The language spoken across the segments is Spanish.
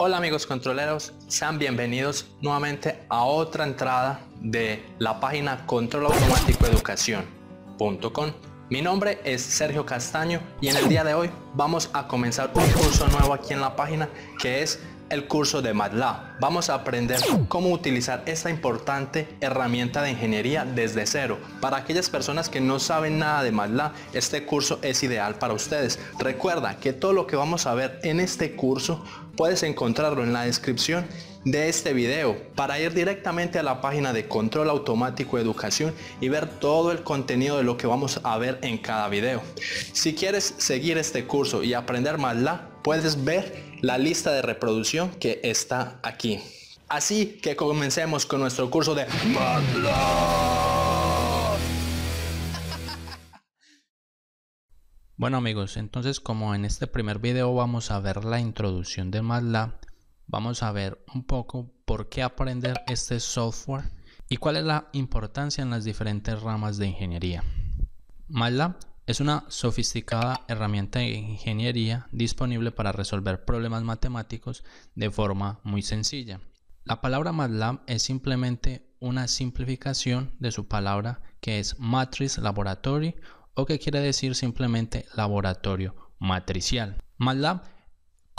Hola amigos controleros, sean bienvenidos nuevamente a otra entrada de la página controlautomáticoeducación.com. Mi nombre es Sergio Castaño y en el día de hoy vamos a comenzar un curso nuevo aquí en la página que es el curso de MATLAB. Vamos a aprender cómo utilizar esta importante herramienta de ingeniería desde cero. Para aquellas personas que no saben nada de MATLAB, este curso es ideal para ustedes. Recuerda que todo lo que vamos a ver en este curso puedes encontrarlo en la descripción de este video para ir directamente a la página de control automático educación y ver todo el contenido de lo que vamos a ver en cada video. Si quieres seguir este curso y aprender más la, puedes ver la lista de reproducción que está aquí. Así que comencemos con nuestro curso de Bueno amigos, entonces como en este primer video vamos a ver la introducción de MATLAB, vamos a ver un poco por qué aprender este software y cuál es la importancia en las diferentes ramas de ingeniería. MATLAB es una sofisticada herramienta de ingeniería disponible para resolver problemas matemáticos de forma muy sencilla. La palabra MATLAB es simplemente una simplificación de su palabra que es Matrix Laboratory o que quiere decir simplemente laboratorio matricial. MATLAB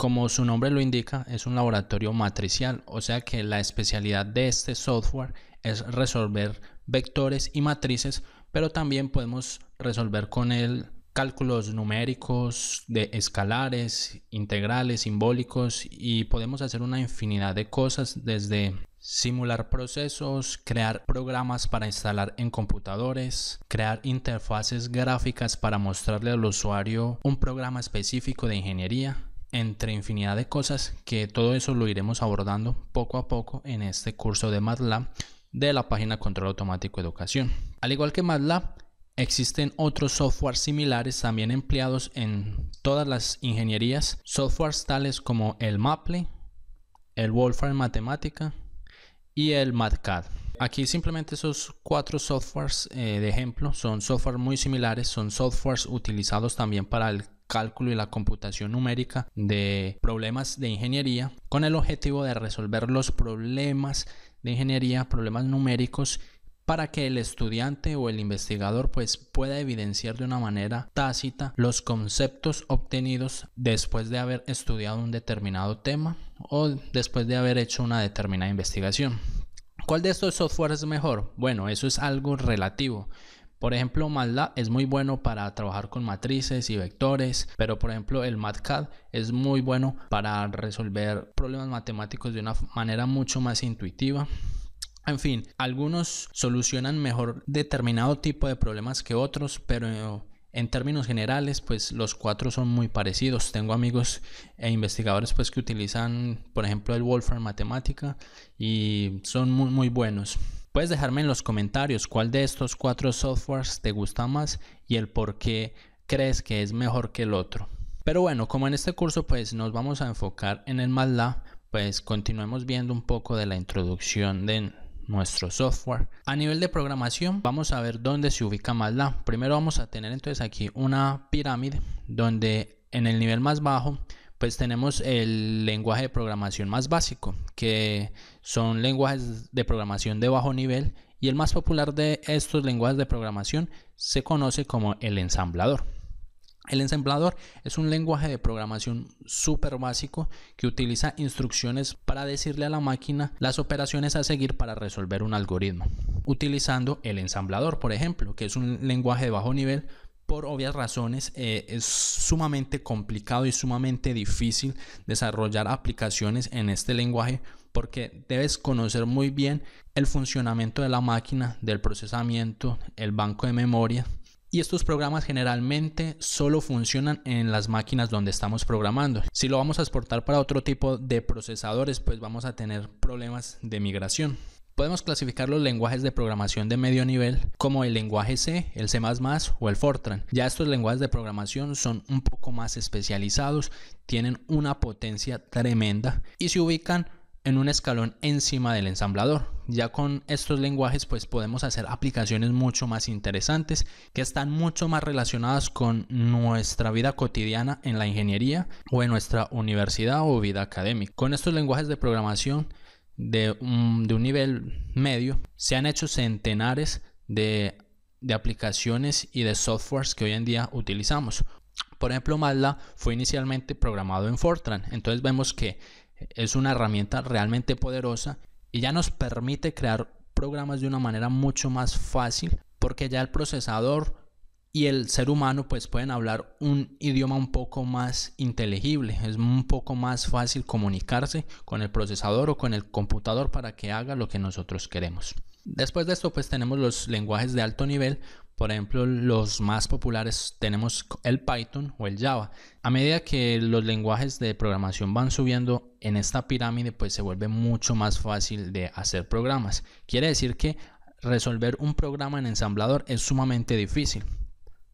como su nombre lo indica, es un laboratorio matricial, o sea que la especialidad de este software es resolver vectores y matrices, pero también podemos resolver con él cálculos numéricos, de escalares, integrales, simbólicos y podemos hacer una infinidad de cosas desde simular procesos, crear programas para instalar en computadores, crear interfaces gráficas para mostrarle al usuario un programa específico de ingeniería, entre infinidad de cosas que todo eso lo iremos abordando poco a poco en este curso de MATLAB de la página Control Automático Educación. Al igual que MATLAB, existen otros softwares similares también empleados en todas las ingenierías, softwares tales como el MAPLE, el Wolfram Matemática y el MATCAD. Aquí simplemente esos cuatro softwares eh, de ejemplo son softwares muy similares, son softwares utilizados también para el cálculo y la computación numérica de problemas de ingeniería con el objetivo de resolver los problemas de ingeniería, problemas numéricos para que el estudiante o el investigador pues pueda evidenciar de una manera tácita los conceptos obtenidos después de haber estudiado un determinado tema o después de haber hecho una determinada investigación. ¿Cuál de estos softwares es mejor? Bueno, eso es algo relativo. Por ejemplo, MATLAB es muy bueno para trabajar con matrices y vectores, pero por ejemplo el MATCAD es muy bueno para resolver problemas matemáticos de una manera mucho más intuitiva. En fin, algunos solucionan mejor determinado tipo de problemas que otros, pero en términos generales, pues los cuatro son muy parecidos. Tengo amigos e investigadores pues que utilizan, por ejemplo, el Wolfram Matemática y son muy buenos. Puedes dejarme en los comentarios cuál de estos cuatro softwares te gusta más y el por qué crees que es mejor que el otro. Pero bueno, como en este curso pues nos vamos a enfocar en el MATLAB, pues continuemos viendo un poco de la introducción de nuestro software. A nivel de programación vamos a ver dónde se ubica MATLAB. Primero vamos a tener entonces aquí una pirámide donde en el nivel más bajo pues tenemos el lenguaje de programación más básico, que son lenguajes de programación de bajo nivel y el más popular de estos lenguajes de programación se conoce como el ensamblador. El ensamblador es un lenguaje de programación súper básico que utiliza instrucciones para decirle a la máquina las operaciones a seguir para resolver un algoritmo. Utilizando el ensamblador, por ejemplo, que es un lenguaje de bajo nivel, por obvias razones eh, es sumamente complicado y sumamente difícil desarrollar aplicaciones en este lenguaje porque debes conocer muy bien el funcionamiento de la máquina, del procesamiento, el banco de memoria. Y estos programas generalmente solo funcionan en las máquinas donde estamos programando. Si lo vamos a exportar para otro tipo de procesadores, pues vamos a tener problemas de migración. Podemos clasificar los lenguajes de programación de medio nivel como el lenguaje C, el C++ o el Fortran. Ya estos lenguajes de programación son un poco más especializados, tienen una potencia tremenda y se ubican en un escalón encima del ensamblador. Ya con estos lenguajes pues podemos hacer aplicaciones mucho más interesantes que están mucho más relacionadas con nuestra vida cotidiana en la ingeniería o en nuestra universidad o vida académica. Con estos lenguajes de programación de un, nivel medio, se han hecho centenares de, de aplicaciones y de softwares que hoy en día utilizamos. Por ejemplo, MATLAB fue inicialmente programado en Fortran, entonces vemos que es una herramienta realmente poderosa y ya nos permite crear programas de una manera mucho más fácil porque ya el procesador y el ser humano pues pueden hablar un idioma un poco más inteligible, es un poco más fácil comunicarse con el procesador o con el computador para que haga lo que nosotros queremos. Después de esto pues tenemos los lenguajes de alto nivel, por ejemplo los más populares tenemos el Python o el Java. A medida que los lenguajes de programación van subiendo en esta pirámide pues se vuelve mucho más fácil de hacer programas. Quiere decir que resolver un programa en ensamblador es sumamente difícil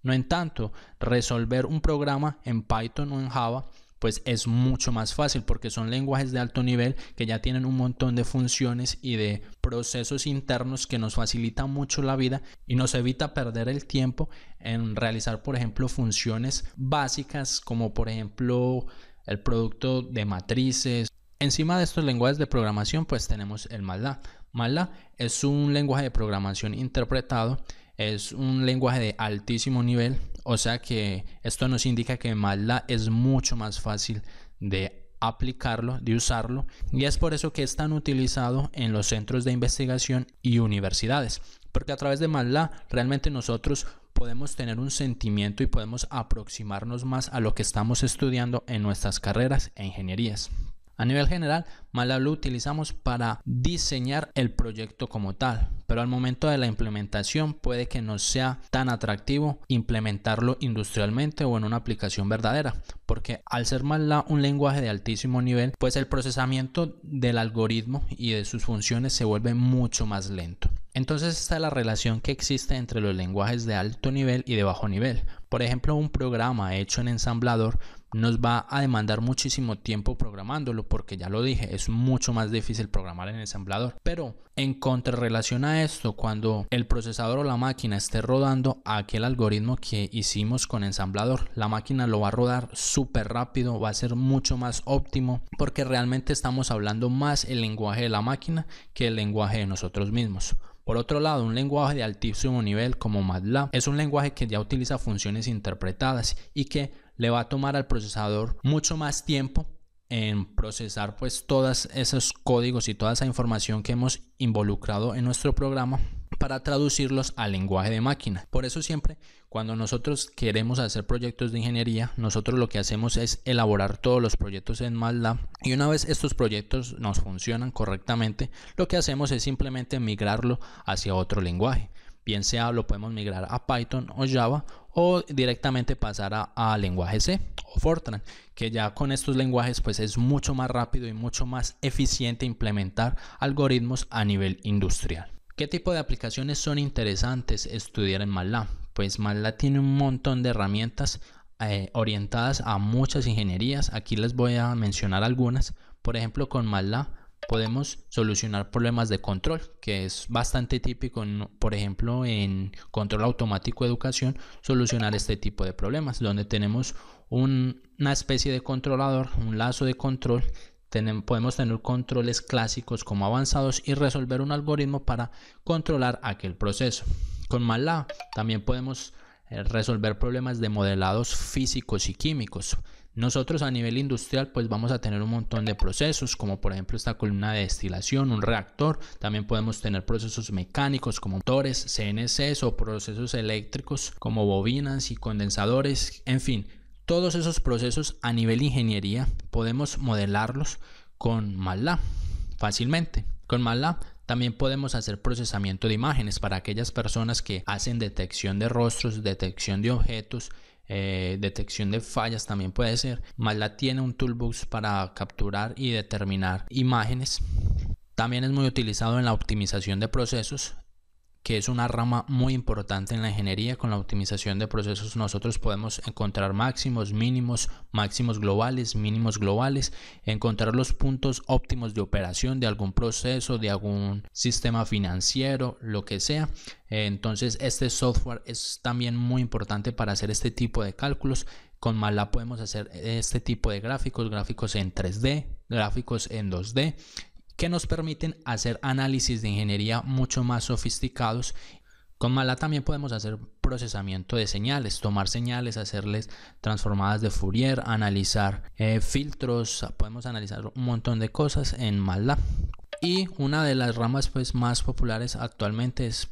no en tanto, resolver un programa en Python o en Java pues es mucho más fácil porque son lenguajes de alto nivel que ya tienen un montón de funciones y de procesos internos que nos facilitan mucho la vida y nos evita perder el tiempo en realizar, por ejemplo, funciones básicas como por ejemplo el producto de matrices. Encima de estos lenguajes de programación pues tenemos el MATLAB. Mala es un lenguaje de programación interpretado es un lenguaje de altísimo nivel, o sea que esto nos indica que Matlab es mucho más fácil de aplicarlo, de usarlo, y es por eso que es tan utilizado en los centros de investigación y universidades, porque a través de MATLAB realmente nosotros podemos tener un sentimiento y podemos aproximarnos más a lo que estamos estudiando en nuestras carreras e ingenierías. A nivel general, MATLAB lo utilizamos para diseñar el proyecto como tal, pero al momento de la implementación puede que no sea tan atractivo implementarlo industrialmente o en una aplicación verdadera, porque al ser MATLAB un lenguaje de altísimo nivel, pues el procesamiento del algoritmo y de sus funciones se vuelve mucho más lento. Entonces está la relación que existe entre los lenguajes de alto nivel y de bajo nivel. Por ejemplo, un programa hecho en ensamblador nos va a demandar muchísimo tiempo programándolo porque ya lo dije, es mucho más difícil programar en ensamblador. Pero en contrarrelación a esto, cuando el procesador o la máquina esté rodando aquel algoritmo que hicimos con ensamblador, la máquina lo va a rodar súper rápido, va a ser mucho más óptimo porque realmente estamos hablando más el lenguaje de la máquina que el lenguaje de nosotros mismos. Por otro lado, un lenguaje de altísimo nivel como MATLAB es un lenguaje que ya utiliza funciones interpretadas y que le va a tomar al procesador mucho más tiempo en procesar pues todos esos códigos y toda esa información que hemos involucrado en nuestro programa para traducirlos al lenguaje de máquina. Por eso siempre cuando nosotros queremos hacer proyectos de ingeniería, nosotros lo que hacemos es elaborar todos los proyectos en MATLAB y una vez estos proyectos nos funcionan correctamente, lo que hacemos es simplemente migrarlo hacia otro lenguaje. Bien sea lo podemos migrar a Python o Java o directamente pasar a, lenguaje C o Fortran, que ya con estos lenguajes pues es mucho más rápido y mucho más eficiente implementar algoritmos a nivel industrial. ¿Qué tipo de aplicaciones son interesantes estudiar en MATLAB? Pues MATLAB tiene un montón de herramientas eh, orientadas a muchas ingenierías. Aquí les voy a mencionar algunas. Por ejemplo, con MATLAB podemos solucionar problemas de control, que es bastante típico, por ejemplo, en control automático educación, solucionar este tipo de problemas, donde tenemos una especie de controlador, un lazo de control, podemos tener controles clásicos como avanzados y resolver un algoritmo para controlar aquel proceso. Con MATLAB también podemos eh, resolver problemas de modelados físicos y químicos nosotros a nivel industrial pues vamos a tener un montón de procesos como por ejemplo esta columna de destilación, un reactor, también podemos tener procesos mecánicos como motores, CNCs o procesos eléctricos como bobinas y condensadores, en fin, todos esos procesos a nivel ingeniería podemos modelarlos con MATLAB fácilmente. Con MATLAB también podemos hacer procesamiento de imágenes para aquellas personas que hacen detección de rostros, detección de objetos eh, detección de fallas también puede ser. la tiene un toolbox para capturar y determinar imágenes. También es muy utilizado en la optimización de procesos que es una rama muy importante en la ingeniería. Con la optimización de procesos nosotros podemos encontrar máximos, mínimos, máximos globales, mínimos globales, encontrar los puntos óptimos de operación de algún proceso, de algún sistema financiero, lo que sea. Entonces este software es también muy importante para hacer este tipo de cálculos. Con Mala podemos hacer este tipo de gráficos, gráficos en 3D, gráficos en 2D que nos permiten hacer análisis de ingeniería mucho más sofisticados. Con Mala también podemos hacer procesamiento de señales, tomar señales, hacerles transformadas de Fourier, analizar eh, filtros, podemos analizar un montón de cosas en Mala. Y una de las ramas pues, más populares actualmente es,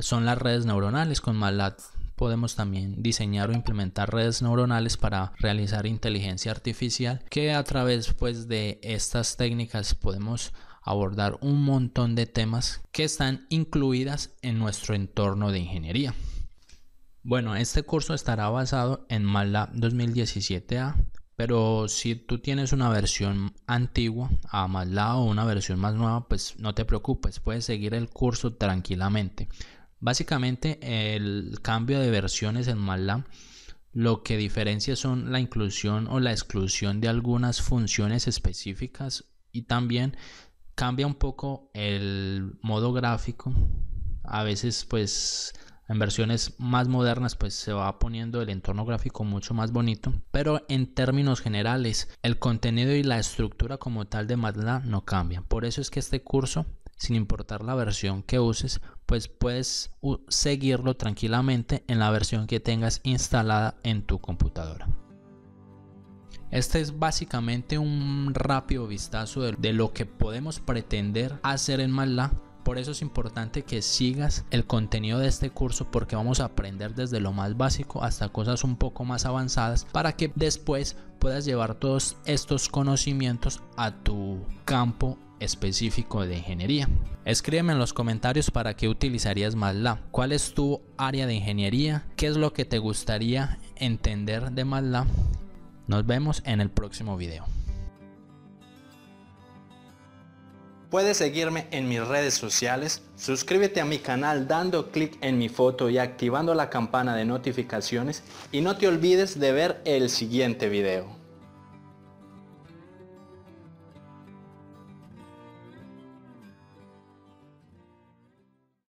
son las redes neuronales. Con MATLAB podemos también diseñar o implementar redes neuronales para realizar inteligencia artificial que a través pues, de estas técnicas podemos abordar un montón de temas que están incluidas en nuestro entorno de ingeniería. Bueno, este curso estará basado en MATLAB 2017A, pero si tú tienes una versión antigua a MATLAB o una versión más nueva, pues no te preocupes, puedes seguir el curso tranquilamente. Básicamente el cambio de versiones en MATLAB lo que diferencia son la inclusión o la exclusión de algunas funciones específicas y también cambia un poco el modo gráfico. A veces pues en versiones más modernas pues se va poniendo el entorno gráfico mucho más bonito, pero en términos generales el contenido y la estructura como tal de MATLAB no cambian. Por eso es que este curso sin importar la versión que uses, pues puedes seguirlo tranquilamente en la versión que tengas instalada en tu computadora. Este es básicamente un rápido vistazo de lo que podemos pretender hacer en MATLAB por eso es importante que sigas el contenido de este curso porque vamos a aprender desde lo más básico hasta cosas un poco más avanzadas para que después puedas llevar todos estos conocimientos a tu campo específico de ingeniería. Escríbeme en los comentarios para qué utilizarías más cuál es tu área de ingeniería, qué es lo que te gustaría entender de MATLAB? Nos vemos en el próximo video. Puedes seguirme en mis redes sociales, suscríbete a mi canal dando clic en mi foto y activando la campana de notificaciones y no te olvides de ver el siguiente video.